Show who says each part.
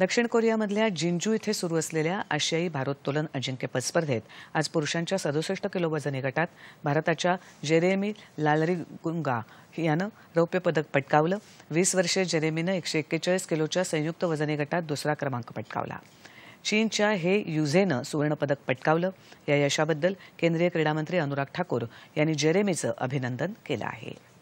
Speaker 1: दक्षिण कोरियामधल्या जिंजू इथे सुरू असलेल्या आशियाई भारोत्तोलन अजिंक्यपद स्पर्धेत आज पुरुषांच्या सदुसष्ट किलो वजनी गटात भारताच्या जेरेमी लालरी गुंगा यानं रौप्य पदक पटकावलं वीस वर्षे जेरेमीनं एकशे एक्केचाळीस किलोच्या संयुक्त वजनी गटात दुसरा क्रमांक पटकावला चीनच्या हे युझेनं सुवर्णपदक पटकावलं या यशाबद्दल केंद्रीय क्रीडामंत्री अनुराग ठाकूर यांनी जेरेमीचं अभिनंदन केलं आहे